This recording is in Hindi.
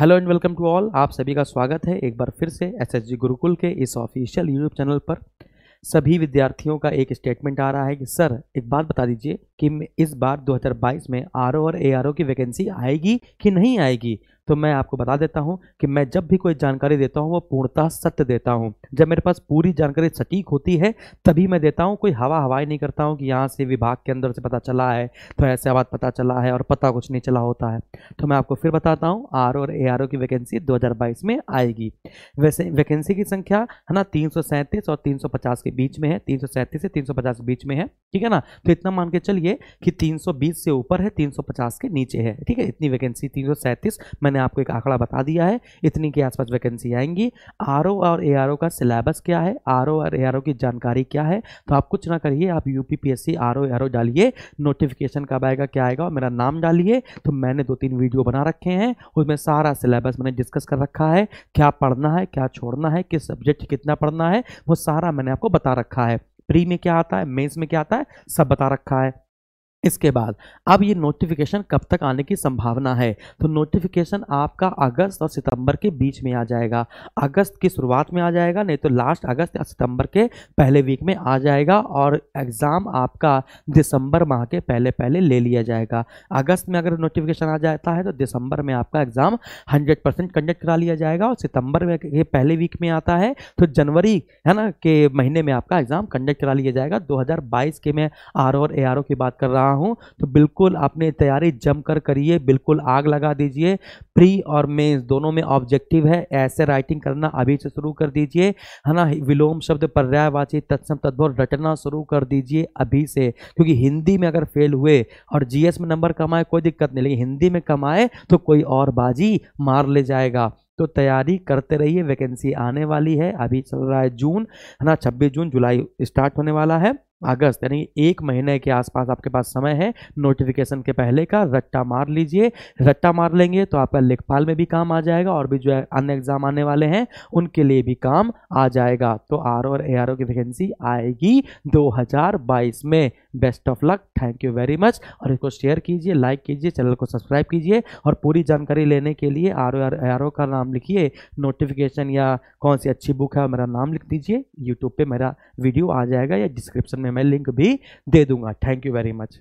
hello and welcome to all आप सभी का स्वागत है एक बार फिर से एसएसजी गुरुकुल के इस ऑफिशियल यूट्यूब चैनल पर सभी विद्यार्थियों का एक स्टेटमेंट आ रहा है कि सर एक बात बता दीजिए कि इस बार 2022 में आर और ए की वैकेंसी आएगी कि नहीं आएगी तो मैं आपको बता देता हूँ कि मैं जब भी कोई जानकारी देता हूँ वो पूर्णतः सत्य देता हूँ जब मेरे पास पूरी जानकारी सटीक होती है तभी मैं देता हूँ कोई हवा हवाई नहीं करता हूँ कि यहाँ से विभाग के अंदर से पता चला है तो ऐसे आवाज़ पता चला है और पता कुछ नहीं चला होता है तो मैं आपको फिर बताता हूँ आर और ए की वैकेंसी दो में आएगी वैसे वैकेंसी की संख्या है ना तीन और तीन के बीच में है तीन से तीन के बीच में है ठीक है ना तो इतना मान के चलिए कि तीन से ऊपर है तीन के नीचे है ठीक है इतनी वैकेंसी तीन मैंने मैंने आपको एक आंकड़ा बता दिया है इतनी के आसपास वैकेंसी आएंगी आर और ए का सिलेबस क्या है आर और ए की जानकारी क्या है तो आप कुछ ना करिए आप यू पी पी डालिए नोटिफिकेशन कब आएगा क्या आएगा मेरा नाम डालिए तो मैंने दो तीन वीडियो बना रखे हैं उसमें सारा सिलेबस मैंने डिस्कस कर रखा है क्या पढ़ना है क्या छोड़ना है किस सब्जेक्ट कितना पढ़ना है वो सारा मैंने आपको बता रखा है प्री में क्या आता है मेंस में क्या आता है सब बता रखा है इसके बाद अब ये नोटिफिकेशन कब तक आने की संभावना है तो नोटिफिकेशन आपका अगस्त और सितंबर के बीच में आ जाएगा अगस्त की शुरुआत में आ जाएगा नहीं तो लास्ट अगस्त या सितंबर के पहले वीक में आ जाएगा और एग्ज़ाम आपका दिसंबर माह के पहले पहले ले लिया जाएगा अगस्त में अगर नोटिफिकेशन आ जाता है तो दिसंबर में आपका एग्ज़ाम हंड्रेड परसेंट कंडक्ट करा लिया जाएगा और सितंबर में ये पहले वीक में आता है तो जनवरी है ना के महीने में आपका एग्ज़ाम कंडक्ट करा लिया जाएगा दो के मैं आर और ए की बात कर रहा हूँ तो बिल्कुल अपनी तैयारी जम कर करिए बिल्कुल आग लगा दीजिए प्री और मेंस दोनों में ऑब्जेक्टिव है ऐसे राइटिंग करना अभी से शुरू कर दीजिए है ना विलोम शब्द पर्यायवाची तत्सम तद्भव रटना शुरू कर दीजिए अभी से क्योंकि हिंदी में अगर फेल हुए और जीएस में नंबर कमाए कोई दिक्कत नहीं लेकिन हिंदी में कमाए तो कोई और बाजी मार ले जाएगा तो तैयारी करते रहिए वैकेंसी आने वाली है अभी चल रहा है जून है ना छब्बीस जून जुलाई स्टार्ट होने वाला है अगस्त यानी एक महीने के आसपास आपके पास समय है नोटिफिकेशन के पहले का रट्टा मार लीजिए रट्टा मार लेंगे तो आपका लेखपाल में भी काम आ जाएगा और भी जो है अन्य एग्जाम आने वाले हैं उनके लिए भी काम आ जाएगा तो आर और ए की वैकेंसी आएगी 2022 में best of luck thank you very much और इसको शेयर कीजिए लाइक कीजिए चैनल को सब्सक्राइब कीजिए और पूरी जानकारी लेने के लिए आर ओ का नाम लिखिए नोटिफिकेशन या कौन सी अच्छी बुक है मेरा नाम लिख दीजिए यूट्यूब पर मेरा वीडियो आ जाएगा या डिस्क्रिप्शन में मैं लिंक भी दे दूंगा थैंक यू वेरी मच